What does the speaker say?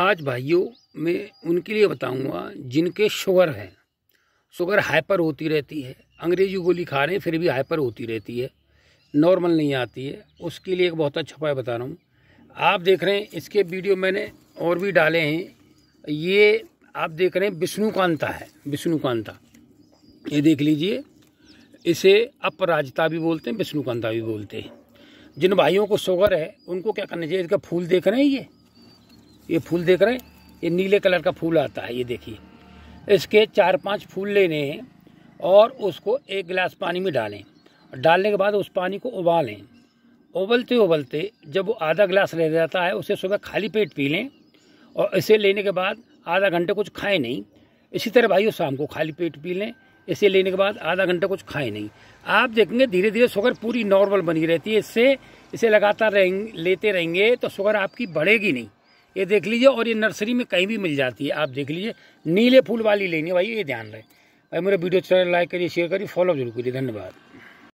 आज भाइयों मैं उनके लिए बताऊंगा जिनके शुगर है शुगर हाइपर होती रहती है अंग्रेजी गोली खा रहे हैं फिर भी हाइपर होती रहती है नॉर्मल नहीं आती है उसके लिए एक बहुत अच्छा उपाय बता रहा हूँ आप देख रहे हैं इसके वीडियो मैंने और भी डाले हैं ये आप देख रहे हैं विष्णुकांता है विष्णुकांता ये देख लीजिए इसे अपराजिता भी बोलते हैं विष्णुकांता भी बोलते हैं जिन भाइयों को शुगर है उनको क्या करना चाहिए इसका फूल देख रहे हैं ये ये फूल देख रहे हैं ये नीले कलर का फूल आता है ये देखिए इसके चार पांच फूल लेने हैं और उसको एक गिलास पानी में डालें डालने के बाद उस पानी को उबालें उबलते उबलते जब वो आधा गिलास रह जाता है उसे सुबह खाली पेट पी लें और इसे लेने के बाद आधा घंटे कुछ खाएं नहीं इसी तरह भाइयों शाम को खाली पेट पी लें इसे लेने के बाद आधा घंटा कुछ खाएं नहीं आप देखेंगे धीरे धीरे शुगर पूरी नॉर्मल बनी रहती है इससे इसे लगातार रहें लेते रहेंगे तो शुगर आपकी बढ़ेगी नहीं ये देख लीजिए और ये नर्सरी में कहीं भी मिल जाती है आप देख लीजिए नीले फूल वाली लेनी है भाई ये ध्यान रहे भाई मेरा वीडियो चैनल लाइक करिए शेयर करिए फॉलो जरूर करिए धन्यवाद